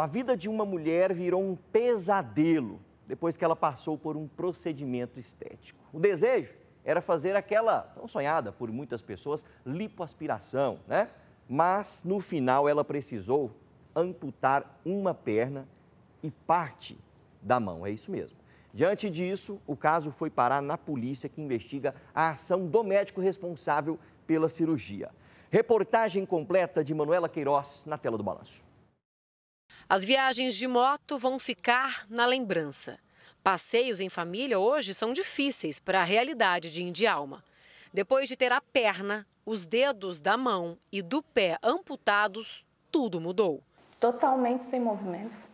A vida de uma mulher virou um pesadelo depois que ela passou por um procedimento estético. O desejo era fazer aquela tão sonhada por muitas pessoas lipoaspiração, né? Mas no final ela precisou amputar uma perna e parte da mão, é isso mesmo. Diante disso, o caso foi parar na polícia que investiga a ação do médico responsável pela cirurgia. Reportagem completa de Manuela Queiroz na tela do balanço. As viagens de moto vão ficar na lembrança. Passeios em família hoje são difíceis para a realidade de Indialma. Depois de ter a perna, os dedos da mão e do pé amputados, tudo mudou. Totalmente sem movimentos,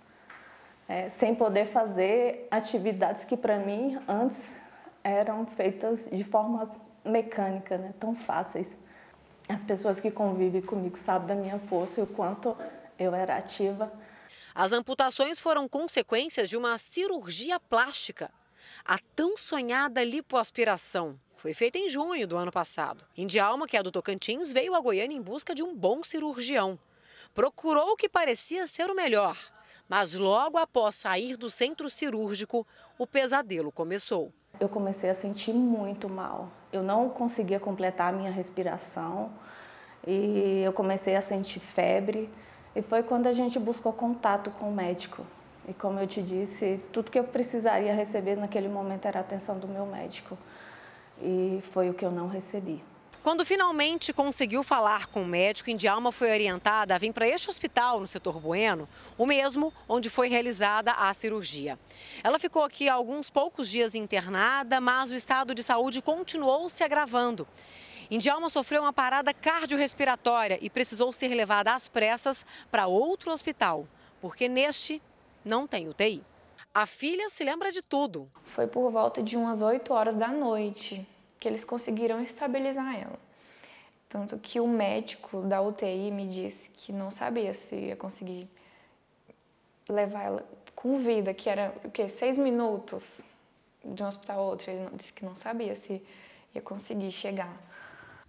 é, sem poder fazer atividades que para mim antes eram feitas de forma mecânica, né, tão fáceis. As pessoas que convivem comigo sabem da minha força e o quanto eu era ativa as amputações foram consequências de uma cirurgia plástica, a tão sonhada lipoaspiração. Foi feita em junho do ano passado. Indialma, que é do Tocantins, veio a Goiânia em busca de um bom cirurgião. Procurou o que parecia ser o melhor, mas logo após sair do centro cirúrgico, o pesadelo começou. Eu comecei a sentir muito mal. Eu não conseguia completar a minha respiração e eu comecei a sentir febre. E foi quando a gente buscou contato com o médico. E como eu te disse, tudo que eu precisaria receber naquele momento era a atenção do meu médico. E foi o que eu não recebi. Quando finalmente conseguiu falar com o médico, Indialma foi orientada a vir para este hospital no setor Bueno, o mesmo onde foi realizada a cirurgia. Ela ficou aqui alguns poucos dias internada, mas o estado de saúde continuou se agravando. Indialma sofreu uma parada cardiorrespiratória e precisou ser levada às pressas para outro hospital, porque neste não tem UTI. A filha se lembra de tudo. Foi por volta de umas 8 horas da noite que eles conseguiram estabilizar ela. Tanto que o médico da UTI me disse que não sabia se ia conseguir levar ela com vida, que era o quê? Seis minutos de um hospital a outro. Ele disse que não sabia se ia conseguir chegar.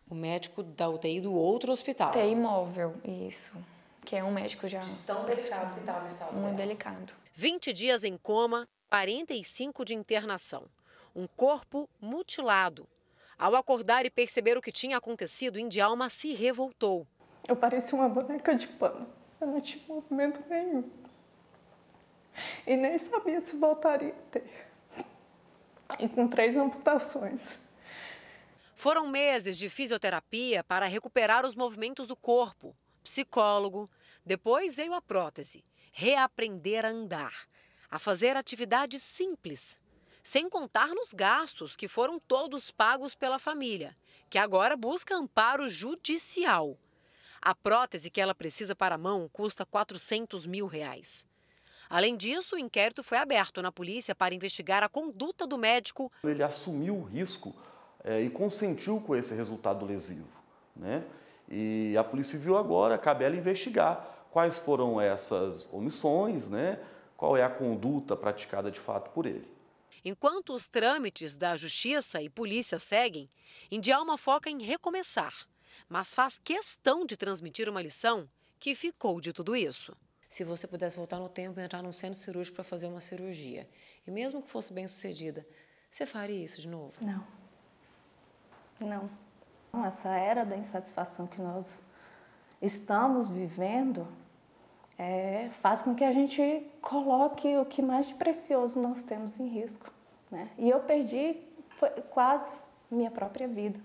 O médico da UTI do outro hospital. UTI móvel, isso. Que é um médico já. Tão delicado que estava o Muito dela. delicado. 20 dias em coma, 45 de internação. Um corpo mutilado. Ao acordar e perceber o que tinha acontecido, Indialma se revoltou. Eu parecia uma boneca de pano. Eu não tinha movimento nenhum. E nem sabia se voltaria a ter. E com três amputações. Foram meses de fisioterapia para recuperar os movimentos do corpo, psicólogo. Depois veio a prótese, reaprender a andar, a fazer atividades simples, sem contar nos gastos que foram todos pagos pela família, que agora busca amparo judicial. A prótese que ela precisa para a mão custa 400 mil reais. Além disso, o inquérito foi aberto na polícia para investigar a conduta do médico. Ele assumiu o risco é, e consentiu com esse resultado lesivo. Né? E a Polícia Civil agora cabe ela investigar quais foram essas omissões, né? qual é a conduta praticada de fato por ele. Enquanto os trâmites da Justiça e Polícia seguem, Indialma foca em recomeçar, mas faz questão de transmitir uma lição que ficou de tudo isso. Se você pudesse voltar no tempo e entrar num centro cirúrgico para fazer uma cirurgia, e mesmo que fosse bem sucedida, você faria isso de novo? Não. Não. Essa era da insatisfação que nós estamos vivendo é, faz com que a gente coloque o que mais de precioso nós temos em risco. Né? E eu perdi quase minha própria vida.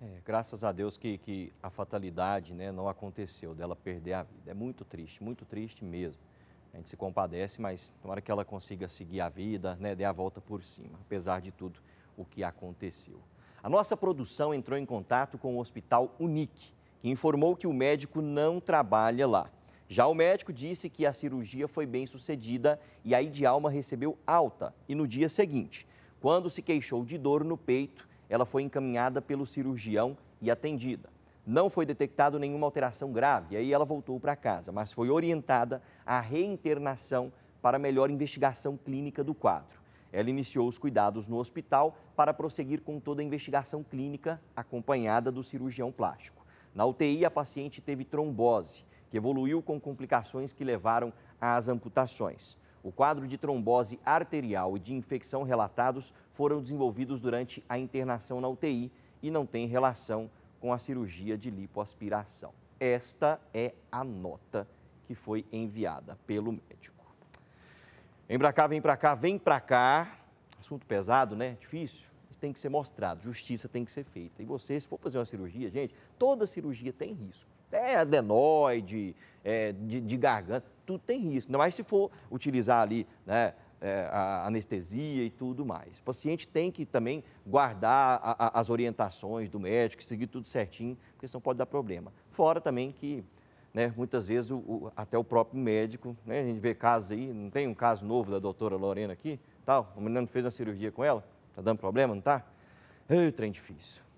É, graças a Deus que, que a fatalidade né, não aconteceu, dela perder a vida. É muito triste, muito triste mesmo. A gente se compadece, mas na hora que ela consiga seguir a vida, né, dê a volta por cima, apesar de tudo o que aconteceu. A nossa produção entrou em contato com o Hospital Unic, que informou que o médico não trabalha lá. Já o médico disse que a cirurgia foi bem sucedida e a Idealma recebeu alta. E no dia seguinte, quando se queixou de dor no peito, ela foi encaminhada pelo cirurgião e atendida. Não foi detectado nenhuma alteração grave, e aí ela voltou para casa, mas foi orientada à reinternação para melhor investigação clínica do quadro. Ela iniciou os cuidados no hospital para prosseguir com toda a investigação clínica acompanhada do cirurgião plástico. Na UTI, a paciente teve trombose, que evoluiu com complicações que levaram às amputações. O quadro de trombose arterial e de infecção relatados foram desenvolvidos durante a internação na UTI e não têm relação com a cirurgia de lipoaspiração. Esta é a nota que foi enviada pelo médico. Vem pra cá, vem pra cá, vem pra cá. Assunto pesado, né? Difícil. Isso tem que ser mostrado, justiça tem que ser feita. E você, se for fazer uma cirurgia, gente, toda cirurgia tem risco. É adenoide, é, de, de garganta, tudo tem risco. Ainda mais se for utilizar ali, né? É, a anestesia e tudo mais. O paciente tem que também guardar a, a, as orientações do médico, seguir tudo certinho, porque senão pode dar problema. Fora também que né? Muitas vezes o, o, até o próprio médico, né? A gente vê casos aí, não tem um caso novo da doutora Lorena aqui, tal, o menino fez a cirurgia com ela, tá dando problema, não tá? Ei, trem difícil.